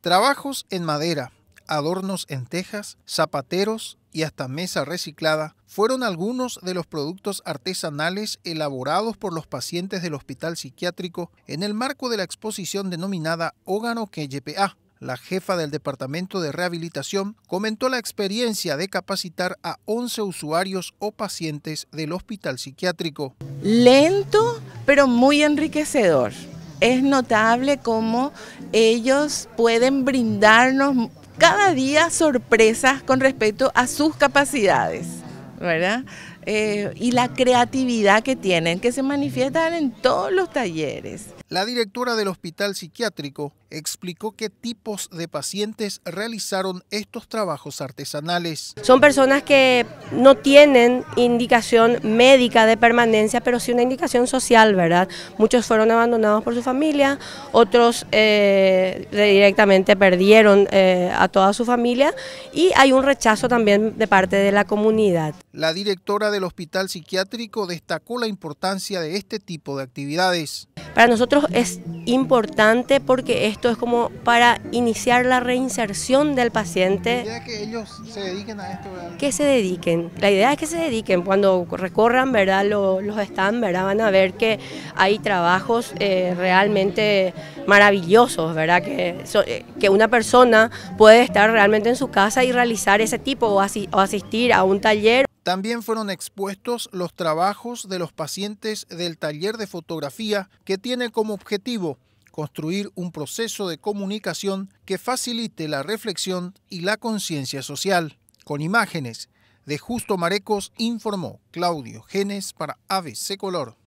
Trabajos en madera, adornos en tejas, zapateros y hasta mesa reciclada fueron algunos de los productos artesanales elaborados por los pacientes del hospital psiquiátrico en el marco de la exposición denominada Ógano YPA, La jefa del Departamento de Rehabilitación comentó la experiencia de capacitar a 11 usuarios o pacientes del hospital psiquiátrico. Lento, pero muy enriquecedor es notable cómo ellos pueden brindarnos cada día sorpresas con respecto a sus capacidades, ¿verdad? Eh, y la creatividad que tienen, que se manifiestan en todos los talleres. La directora del hospital psiquiátrico explicó qué tipos de pacientes realizaron estos trabajos artesanales. Son personas que no tienen indicación médica de permanencia, pero sí una indicación social, ¿verdad? Muchos fueron abandonados por su familia, otros eh, directamente perdieron eh, a toda su familia y hay un rechazo también de parte de la comunidad. La directora del Hospital Psiquiátrico destacó la importancia de este tipo de actividades. Para nosotros es importante porque esto es como para iniciar la reinserción del paciente. La idea es que ellos se dediquen a esto, ¿verdad? Que se dediquen. La idea es que se dediquen. Cuando recorran, ¿verdad? Los, stands ¿verdad? Van a ver que hay trabajos eh, realmente maravillosos, ¿verdad? Que, eh, que una persona puede estar realmente en su casa y realizar ese tipo o asistir a un taller. También fueron expuestos los trabajos de los pacientes del taller de fotografía que tiene como objetivo construir un proceso de comunicación que facilite la reflexión y la conciencia social. Con imágenes de Justo Marecos informó Claudio Genes para ABC Color.